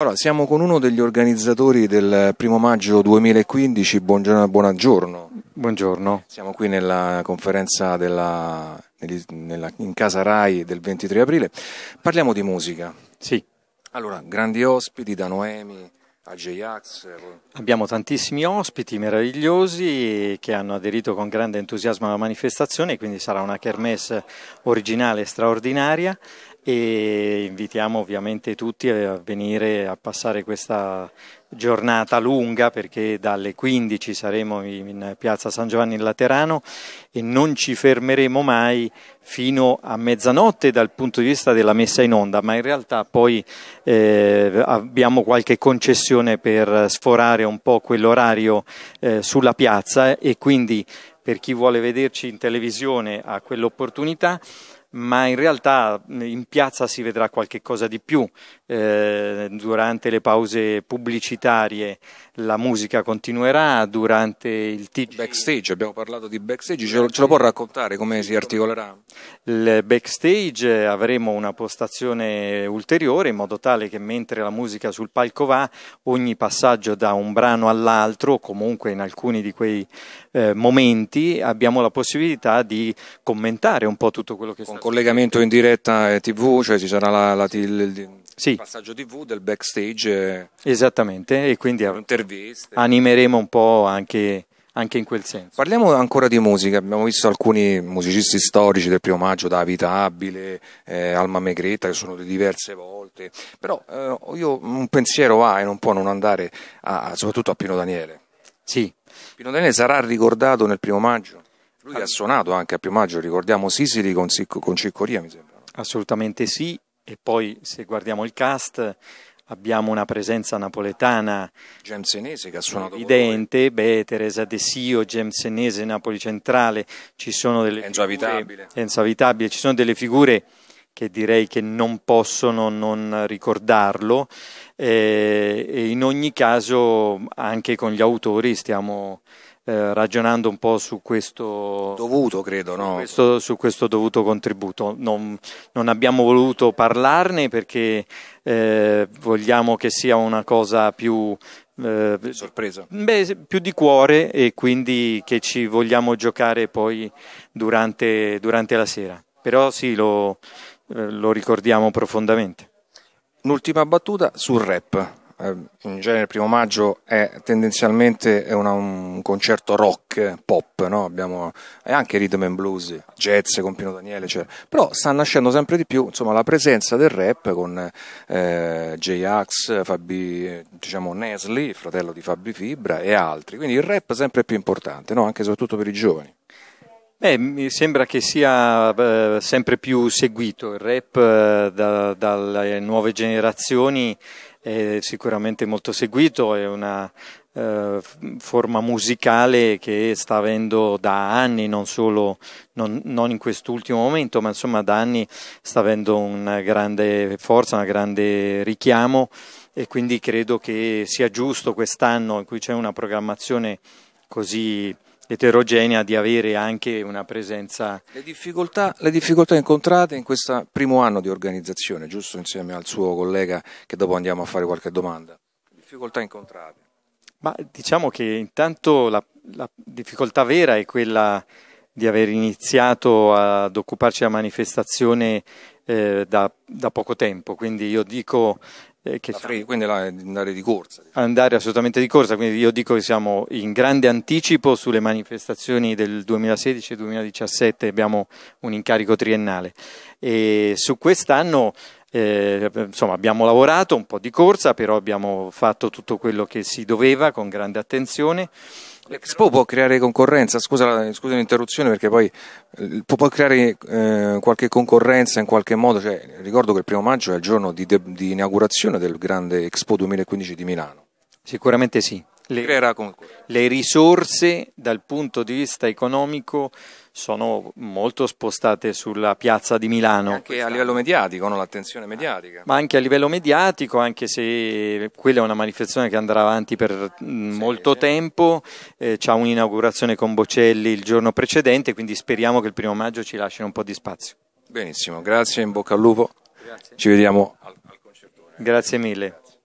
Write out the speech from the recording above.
Allora, siamo con uno degli organizzatori del primo maggio 2015, buongiorno, buongiorno. Buongiorno. Siamo qui nella conferenza della, nella, in casa RAI del 23 aprile. Parliamo di musica. Sì. Allora, grandi ospiti da Noemi a J-Ax. Abbiamo tantissimi ospiti meravigliosi che hanno aderito con grande entusiasmo alla manifestazione, quindi sarà una kermesse originale e straordinaria e invitiamo ovviamente tutti a venire a passare questa giornata lunga perché dalle 15 saremo in piazza San Giovanni in Laterano e non ci fermeremo mai fino a mezzanotte dal punto di vista della messa in onda, ma in realtà poi eh, abbiamo qualche concessione per sforare un po' quell'orario eh, sulla piazza e quindi per chi vuole vederci in televisione ha quell'opportunità ma in realtà in piazza si vedrà qualche cosa di più. Eh, durante le pause pubblicitarie la musica continuerà, durante il TG... Backstage, abbiamo parlato di backstage, ce lo, ce lo può raccontare come si articolerà? Il backstage eh, avremo una postazione ulteriore in modo tale che mentre la musica sul palco va, ogni passaggio da un brano all'altro, comunque in alcuni di quei eh, momenti, abbiamo la possibilità di commentare un po' tutto quello che sta collegamento in diretta eh, TV, cioè ci sarà la, la, il, sì. passaggio TV del backstage. Eh, Esattamente, e quindi interviste. animeremo un po' anche, anche, in quel senso. Parliamo ancora di musica, abbiamo visto alcuni musicisti storici del primo maggio, Davide Abile, eh, Alma Megretta, che sono di diverse volte, però eh, io un pensiero ha e non può non andare a, soprattutto a Pino Daniele. Sì. Pino Daniele sarà ricordato nel primo maggio? Lui ha suonato anche a più maggio, ricordiamo Sisili con, con Ciccoria, mi sembra. Assolutamente sì, e poi se guardiamo il cast abbiamo una presenza napoletana Gemsenese che ha suonato evidente, beh, Teresa De Sio, Gemsenese, Napoli Centrale, ci sono delle Enzo figure, Enzo Avitabile, ci sono delle figure che direi che non possono non ricordarlo eh, e in ogni caso anche con gli autori stiamo eh, ragionando un po' su questo dovuto, credo, no? questo, su questo dovuto contributo. Non, non abbiamo voluto parlarne perché eh, vogliamo che sia una cosa più eh, sorpresa. Beh, più di cuore e quindi che ci vogliamo giocare poi durante, durante la sera. Però sì, lo, eh, lo ricordiamo profondamente. Un'ultima battuta sul rap. Eh, in genere il primo maggio è tendenzialmente una, un concerto rock, pop, no? Abbiamo, e anche rhythm and blues, jazz con Pino Daniele, eccetera. però sta nascendo sempre di più insomma, la presenza del rap con eh, J-Ax, Fabi, diciamo Nesli, fratello di Fabi Fibra e altri, quindi il rap è sempre più importante, no? anche e soprattutto per i giovani. Beh, mi sembra che sia eh, sempre più seguito il rap eh, da, dalle nuove generazioni è sicuramente molto seguito, è una eh, forma musicale che sta avendo da anni, non solo non, non in quest'ultimo momento, ma insomma da anni sta avendo una grande forza, un grande richiamo e quindi credo che sia giusto quest'anno in cui c'è una programmazione così eterogenea di avere anche una presenza. Le difficoltà, le difficoltà incontrate in questo primo anno di organizzazione, giusto insieme al suo collega che dopo andiamo a fare qualche domanda. Le Difficoltà incontrate. Ma diciamo che intanto la, la difficoltà vera è quella di aver iniziato ad occuparci della manifestazione eh, da, da, poco tempo, quindi io dico eh, che frega, quindi andare di corsa. Diciamo. Andare assolutamente di corsa, quindi io dico che siamo in grande anticipo sulle manifestazioni del 2016 2017, abbiamo un incarico triennale. E su quest'anno... Eh, insomma, abbiamo lavorato un po' di corsa, però abbiamo fatto tutto quello che si doveva con grande attenzione. L'Expo eh, può creare concorrenza, scusa, scusa l'interruzione perché poi eh, può, creare eh, qualche concorrenza in qualche modo, cioè, ricordo che il primo maggio è il giorno di, de- di inaugurazione del grande Expo 2015 di Milano. Sicuramente sì, le, le risorse dal punto di vista economico sono molto spostate sulla piazza di Milano. Anche a livello mediatico, no? l'attenzione mediatica. Ma anche a livello mediatico, anche se quella è una manifestazione che andrà avanti per mm, sì, molto sì. tempo, eh, c'è un'inaugurazione con Bocelli il giorno precedente, quindi speriamo che il primo maggio ci lasciano un po' di spazio. Benissimo, grazie, in bocca al lupo. Grazie. Ci vediamo al, al concertone. Grazie mille.